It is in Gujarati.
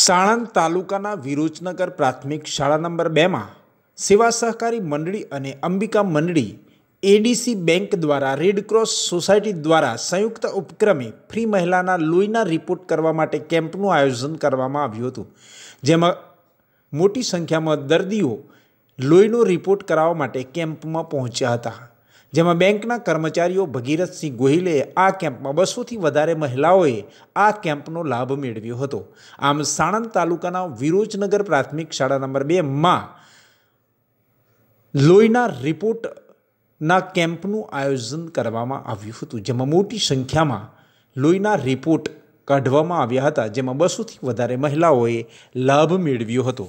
સાણંદ તાલુકાના વિરોચનગર પ્રાથમિક શાળા નંબર બેમાં સેવા સહકારી મંડળી અને અંબિકા મંડળી એડીસી બેંક દ્વારા રેડક્રોસ સોસાયટી દ્વારા સંયુક્ત ઉપક્રમે ફ્રી મહિલાના લોહીના રિપોર્ટ કરવા માટે કેમ્પનું આયોજન કરવામાં આવ્યું હતું જેમાં મોટી સંખ્યામાં દર્દીઓ લોહીનો રિપોર્ટ કરાવવા માટે કેમ્પમાં પહોંચ્યા હતા જેમાં બેંકના કર્મચારીઓ ભગીરથસિંહ ગોહિલે આ કેમ્પમાં બસોથી વધારે મહિલાઓએ આ કેમ્પનો લાભ મેળવ્યો હતો આમ સાણંદ તાલુકાના વિરોચનગર પ્રાથમિક શાળા નંબર બેમાં લોહીના રિપોર્ટના કેમ્પનું આયોજન કરવામાં આવ્યું હતું જેમાં મોટી સંખ્યામાં લોહીના રિપોર્ટ કાઢવામાં આવ્યા હતા જેમાં બસોથી વધારે મહિલાઓએ લાભ મેળવ્યો હતો